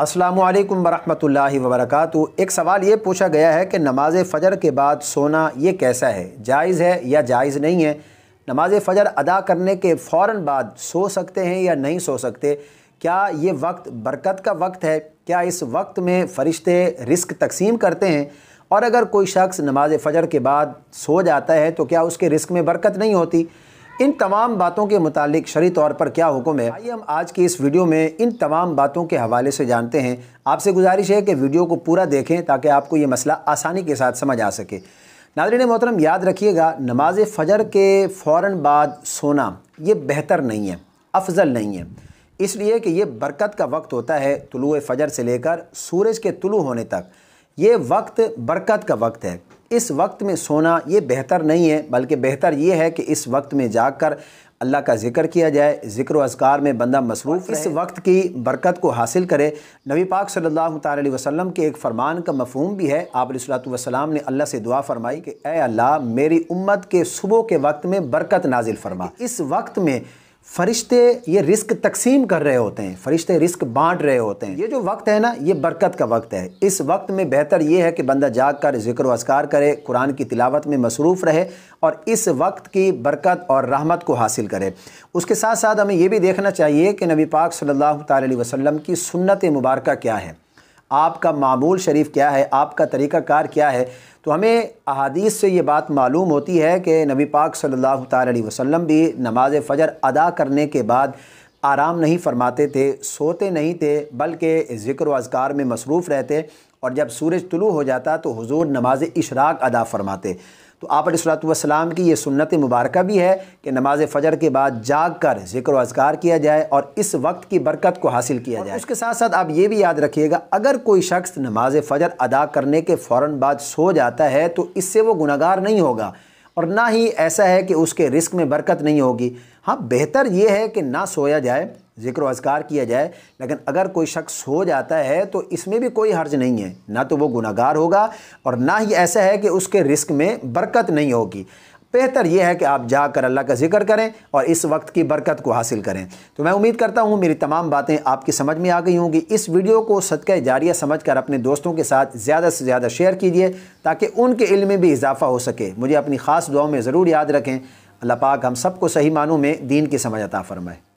अस्सलाम वालेकुम वरहमतुल्लाहि वबरकatuह एक सवाल ये पूछा गया है कि नमाज फ़जर के बाद सोना ये कैसा है जायज़ है या जायज़ नहीं है नमाज फ़जर अदा करने के फ़ौर बाद सो सकते हैं या नहीं सो सकते क्या ये वक्त बरकत का वक्त है क्या इस वक्त में फ़रिश्ते रिस्क तकसीम करते हैं और अगर कोई शख्स नमाज फ़जर के बाद सो जाता है तो क्या उसके रिस्क में बरकत नहीं होती इन तमाम बातों के मुतालिक शरी तौर पर क्या हुक्म है आइए हम आज की इस वीडियो में इन तमाम बातों के हवाले से जानते हैं आपसे गुजारिश है कि वीडियो को पूरा देखें ताकि आपको ये मसला आसानी के साथ समझ आ सके नादरीन मोहतरम याद रखिएगा नमाज फ़जर के फ़ौर बाद सोना ये बेहतर नहीं है अफजल नहीं है इसलिए कि ये बरकत का वक्त होता है तुलु फ़जर से लेकर सूरज के तुलु होने तक ये वक्त बरकत का वक्त है इस वक्त में सोना ये बेहतर नहीं है बल्कि बेहतर ये है कि इस वक्त में जाकर अल्लाह का जिक्र किया जाए जिक्र असकार में बंदा मसरूफ़ इस वक्त की बरकत को हासिल करे नबी पाक सल्लल्लाहु अलैहि वसल्लम के एक फ़रमान का मफहम भी है आप सलाम ने अल्लाह से दुआ फरमाई कि अल्लाह मेरी उम्मत के सुबह के वक्त में बरकत नाजिल फरमा इस वक्त में फरिश्ते ये रिस्क तकसीम कर रहे होते हैं फरिश्ते रिस्क बांट रहे होते हैं ये जो वक्त है ना ये बरकत का वक्त है इस वक्त में बेहतर ये है कि बंदा जाग कर जिक्र असकार करे कुरान की तिलावत में मसरूफ़ रहे और इस वक्त की बरकत और रहमत को हासिल करे उसके साथ साथ हमें ये भी देखना चाहिए कि नबी पाक सल्ला वसलम की सुनत मुबारक क्या है आपका मामूल शरीफ क्या है आपका तरीक़ाकार क्या है तो हमें अहादीस से ये बात मालूम होती है कि नबी पाक सल्लल्लाहु अलैहि वसल्लम भी नमाज फ़जर अदा करने के बाद आराम नहीं फरमाते थे सोते नहीं थे बल्कि ज़िक्र व अजगार में मसरूफ़ रहते और जब सूरज तुलू हो जाता तो हुजूर नमाज इशराक अदा फरमाते तो आप सलाम की ये सुन्नत मुबारक भी है कि नमाज फ़जर के बाद जाग कर जिक्र अजगार किया जाए और इस वक्त की बरकत को हासिल किया जाए उसके साथ साथ आप ये भी याद रखिएगा अगर कोई शख्स नमाज फ़जर अदा करने के फ़ौर बाद सो जाता है तो इससे वो गुनागार नहीं होगा और ना ही ऐसा है कि उसके रिस्क में बरकत नहीं होगी हाँ बेहतर ये है कि ना सोया जाए जिक्र अजगार किया जाए लेकिन अगर कोई शख्स सो जाता है तो इसमें भी कोई हर्ज नहीं है ना तो वो गुनागार होगा और ना ही ऐसा है कि उसके रिस्क में बरकत नहीं होगी बेहतर यह है कि आप जाकर अल्लाह का जिक्र करें और इस वक्त की बरकत को हासिल करें तो मैं उम्मीद करता हूँ मेरी तमाम बातें आपकी समझ में आ गई होंगी इस वीडियो को सदका जारिया समझ कर अपने दोस्तों के साथ ज़्यादा से ज़्यादा शेयर कीजिए ताकि उनके इल में भी इजाफ़ा हो सके मुझे अपनी ख़ास दुआओं में ज़रूर याद रखें अल्लाह पाक हम सबको सही मानों में दीन की समझ अता फरमाए